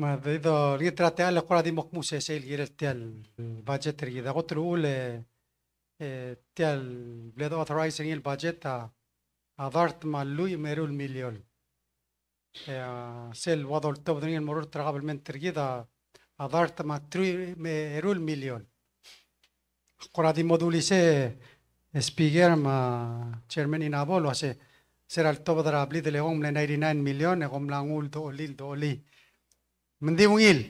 ما اذا ريت راه تاع القرا دي مقمو سيسيل غير تاع الباجيت ري اذا قلت الاول تاع البلاد اوثرايز ري الباجيت تاع هضرت مع لوي ميرو المليون سيل وضع التوضني المرور ترغب من ترقيدة هضرت مع تري ميرو المليون قرا دي مودولي سي سبيغير ما تشيرمني نابولو سي سيرا التوضر ابلي دلهم ل 99 مليون هم لانقول دولي دولي من دي ويل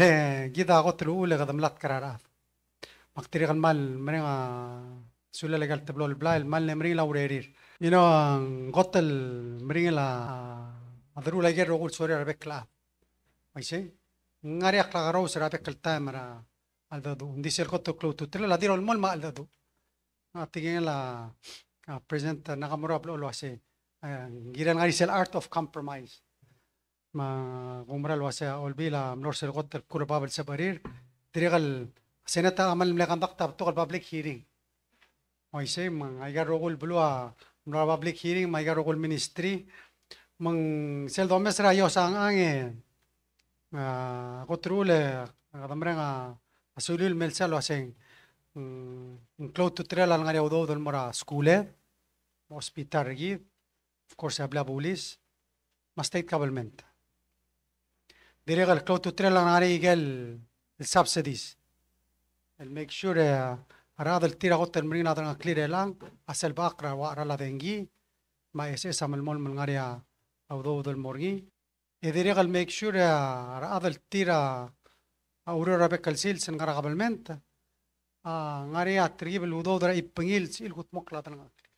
لا جيدا غوت الاولى غدا ملات كرارات مقتري المال مريغا سولا لا قالت بلو البلا المال مريغا لا وريرير ينو غوت المريغا لا ادرو لا جير غول سوري ربك لا ماشي ناري اقلا غرو سرا بك التامرا الدادو دي سير كوتو كلو تتلا لا ديرو المول ما الدادو اتيجي لا بريزنت نغمرو بلو لو سي غيران غاري سيل ارت اوف كومبرومايز ғұмырал вася олбила множество готтер кура бабл сабарир тригал сената амал млекан дактап тугал паблик хиринг ойсе ман айгар рогул блуа мнор паблик хиринг майгар рогул министри mang sel domes rayo sang ange gotrule kadamrenga asulil melsalo aseng include to trela ang área do mora skule hospital gi of course habla bulis mas state government diriga l-cloud to trailer għalija l-subsidies. Il-make sure راض التيرا غوت المرين هذا كلير لان أسل باقرا وأرا لا دنجي ما يسيسا من المول من غاريا أو ضوض المورجي إذا ريغل ميك شور آه، راض التيرا آه، أورو رابك السيل سنغرا قبل منت آه غاريا تريب الوضوض رأي بنجيل سيل غوت مقلا تنغاكري